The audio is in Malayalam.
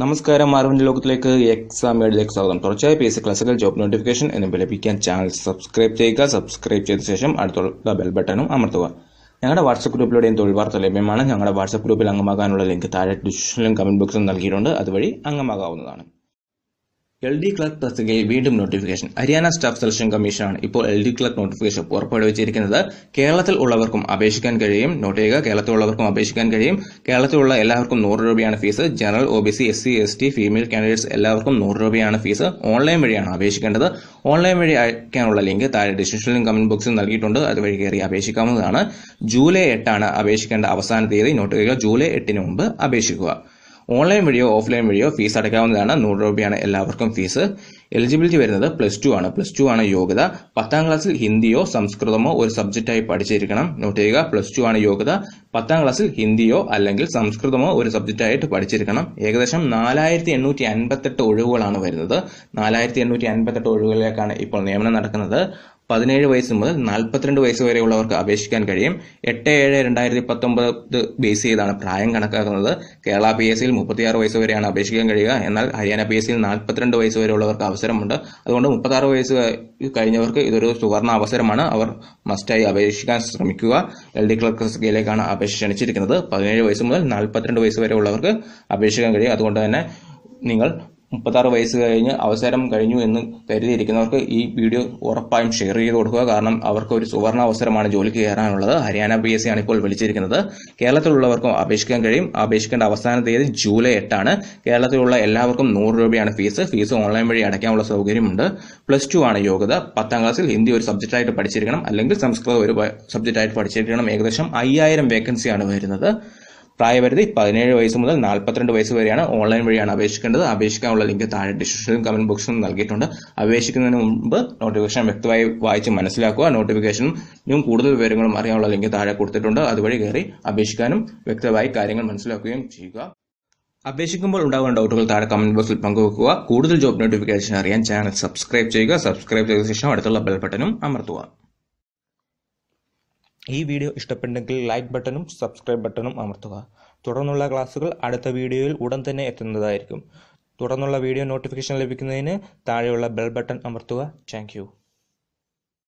നമസ്കാരം മാറിവിൻ്റെ ലോകത്തിലേക്ക് എക്സാം ഏഴിലേക്ക് സ്വാഗതം തുടർച്ചയായ പി എസ് സി ക്ലാസുകൾ ജോബ് നോട്ടിഫിക്കേഷൻ എന്നിവ ലഭിക്കാൻ ചാനൽ സബ്സ്ക്രൈബ് ചെയ്യുക സബ്സ്ക്രൈബ് ചെയ്ത ശേഷം അടുത്തുള്ള ബെൽ ബട്ടണും അമർത്തുക ഞങ്ങളുടെ വാട്സപ്പ് ഗ്രൂപ്പിലൂടെയും തൊഴിൽ വാർത്ത ലഭ്യമാണ് ഞങ്ങളുടെ വാട്സപ്പ് ഗ്രൂപ്പിൽ അംഗമാകാനുള്ള ലിങ്ക് താഴെ ഡിസ്ക്രിപ്ഷനിലും കമൻറ്റ് ബോക്സിലും നൽകിയിട്ടുണ്ട് അതുവഴി അംഗമാകാവുന്നതാണ് എൽ ഡി ക്ലർക്ക് തസ്തികയിൽ വീണ്ടും നോട്ടിഫിക്കേഷൻ ഹരിയാന സ്റ്റാഫ് സെലക്ഷൻ കമ്മീഷനാണ് ഇപ്പോൾ എൽ ഡി ക്ലർക്ക് നോട്ടിഫിക്കേഷൻ പുറപ്പെടുവിച്ചിരിക്കുന്നത് കേരളത്തിൽ ഉള്ളവർക്കും അപേക്ഷിക്കാൻ കഴിയും നോട്ട് ചെയ്യുക കേരളത്തിൽ ഉള്ളവർക്കും അപേക്ഷിക്കാൻ കഴിയും കേരളത്തിലുള്ള എല്ലാവർക്കും നൂറ് രൂപയാണ് fees general O B C S C S T female candidates എല്ലാവർക്കും നൂറ് രൂപയാണ് ഫീസ് ഓൺലൈൻ വഴിയാണ് അപേക്ഷിക്കേണ്ടത് ഓൺലൈൻ വഴി അയക്കാനുള്ള ലിങ്ക് താഴെ ഡിസ്ക്രിപ്ഷനിലും കമന്റ് ബോക്സിൽ നൽകിയിട്ടുണ്ട് അതുവഴി കയറി അപേക്ഷിക്കാവുന്നതാണ് ജൂലൈ എട്ടാണ് അപേക്ഷിക്കേണ്ട അവസാന തീയതി നോട്ട് ചെയ്യുക ജൂലൈ എട്ടിന് മുമ്പ് അപേക്ഷിക്കുക ഓൺലൈൻ വഴിയോ ഓഫ്ലൈൻ വഴിയോ ഫീസ് അടയ്ക്കാവുന്നതാണ് നൂറ് രൂപയാണ് എല്ലാവർക്കും ഫീസ് എലിജിബിലിറ്റി വരുന്നത് പ്ലസ് ടു ആണ് പ്ലസ് ടു ആണ് യോഗ്യത പത്താം ക്ലാസ്സിൽ ഹിന്ദിയോ സംസ്കൃതമോ ഒരു സബ്ജക്റ്റായി പഠിച്ചിരിക്കണം നോട്ട് ചെയ്യുക പ്ലസ് ടു ആണ് യോഗ്യത പത്താം ക്ലാസ്സിൽ ഹിന്ദിയോ അല്ലെങ്കിൽ സംസ്കൃതമോ ഒരു സബ്ജക്റ്റായിട്ട് പഠിച്ചിരിക്കണം ഏകദേശം നാലായിരത്തി എണ്ണൂറ്റി അൻപത്തെട്ട് ഒഴിവുകളാണ് വരുന്നത് നാലായിരത്തി എണ്ണൂറ്റി അൻപത്തെട്ട് ഒഴിവുകളിലേക്കാണ് ഇപ്പോൾ നിയമനം നടക്കുന്നത് പതിനേഴ് വയസ്സ് മുതൽ നാൽപ്പത്തിരണ്ട് വയസ്സ് വരെയുള്ളവർക്ക് അപേക്ഷിക്കാൻ കഴിയും എട്ട് ഏഴ് രണ്ടായിരത്തി പത്തൊമ്പത് ബേസ് ചെയ്താണ് പ്രായം കണക്കാക്കുന്നത് കേരള പി എസ് സിയിൽ മുപ്പത്തിയാറ് വയസ്സ് വരെയാണ് അപേക്ഷിക്കാൻ കഴിയുക എന്നാൽ ഹരിയാന പി എസ് സിയിൽ നാൽപ്പത്തിരണ്ട് വയസ്സ് വരെയുള്ളവർക്ക് അവസരമുണ്ട് അതുകൊണ്ട് മുപ്പത്താറ് വയസ്സ് കഴിഞ്ഞവർക്ക് ഇതൊരു സുവർണ അവസരമാണ് അവർ മസ്റ്റായി അപേക്ഷിക്കാൻ ശ്രമിക്കുക എൽ ഡി ക്ലർക്ക് സ്കെയിലേക്കാണ് അപേക്ഷ ക്ഷണിച്ചിരിക്കുന്നത് പതിനേഴ് വയസ്സ് മുതൽ നാൽപ്പത്തിരണ്ട് വയസ്സ് വരെയുള്ളവർക്ക് അപേക്ഷിക്കാൻ കഴിയും അതുകൊണ്ട് തന്നെ നിങ്ങൾ മുപ്പത്താറ് വയസ്സ് കഴിഞ്ഞ് അവസരം കഴിഞ്ഞു എന്ന് കരുതിയിരിക്കുന്നവർക്ക് ഈ വീഡിയോ ഉറപ്പായും ഷെയർ ചെയ്ത് കൊടുക്കുക കാരണം അവർക്ക് ഒരു സുവർണ അവസരമാണ് ജോലിക്ക് കയറാനുള്ളത് ഹരിയാന പി എസ് സി ആണ് ഇപ്പോൾ വിളിച്ചിരിക്കുന്നത് കേരളത്തിലുള്ളവർക്കും അപേക്ഷിക്കാൻ കഴിയും അപേക്ഷിക്കേണ്ട അവസാന തീയതി ജൂലൈ എട്ടാണ് കേരളത്തിലുള്ള എല്ലാവർക്കും നൂറ് രൂപയാണ് ഫീസ് ഫീസ് ഓൺലൈൻ വഴി അടയ്ക്കാനുള്ള സൗകര്യമുണ്ട് പ്ലസ് ടു ആണ് യോഗ്യത പത്താം ക്ലാസ്സിൽ ഹിന്ദി ഒരു സബ്ജക്റ്റായിട്ട് പഠിച്ചിരിക്കണം അല്ലെങ്കിൽ സംസ്കൃതം ഒരു സബ്ജക്റ്റായിട്ട് പഠിച്ചിരിക്കണം ഏകദേശം അയ്യായിരം വേക്കൻസിയാണ് വരുന്നത് പ്രായപരിധി പതിനേഴ് വയസ്സ് മുതൽ നാൽപ്പത്തിരണ്ട് വയസ്സ് വരെയാണ് ഓൺലൈൻ വഴിയാണ് അപേക്ഷിക്കേണ്ടത് അപേക്ഷിക്കാനുള്ള ലിങ്ക് താഴെ ഡിസ്ക്രിപ്ഷനിലും കമന്റ് ബോക്സിലും നൽകിയിട്ടുണ്ട് അപേക്ഷിക്കുന്നതിന് മുമ്പ് നോട്ടിഫിക്കേഷൻ വ്യക്തമായി വായിച്ച് മനസ്സിലാക്കുക നോട്ടിഫിക്കേഷനും കൂടുതൽ വിവരങ്ങളും അറിയാനുള്ള ലിങ്ക് താഴെ കൊടുത്തിട്ടുണ്ട് അതുവഴി കയറി അപേക്ഷിക്കാനും വ്യക്തമായി കാര്യങ്ങൾ മനസ്സിലാക്കുകയും ചെയ്യുക അപേക്ഷിക്കുമ്പോൾ ഉണ്ടാകുന്ന ഡൗട്ടുകൾ താഴെ കമന്റ് ബോക്സിൽ പങ്കുവെക്കുക കൂടുതൽ ജോബ് നോട്ടിഫിക്കേഷൻ അറിയാൻ ചാനൽ സബ്സ്ക്രൈബ് ചെയ്യുക സബ്സ്ക്രൈബ് ചെയ്ത ശേഷം അടുത്തുള്ള ബെൽ ബട്ടനും അമർത്തുക ഈ വീഡിയോ ഇഷ്ടപ്പെട്ടെങ്കിൽ ലൈക്ക് ബട്ടണും സബ്സ്ക്രൈബ് ബട്ടണും അമർത്തുക തുടർന്നുള്ള ക്ലാസ്സുകൾ അടുത്ത വീഡിയോയിൽ ഉടൻ തന്നെ എത്തുന്നതായിരിക്കും തുടർന്നുള്ള വീഡിയോ നോട്ടിഫിക്കേഷൻ ലഭിക്കുന്നതിന് താഴെയുള്ള ബെൽ ബട്ടൺ അമർത്തുക താങ്ക്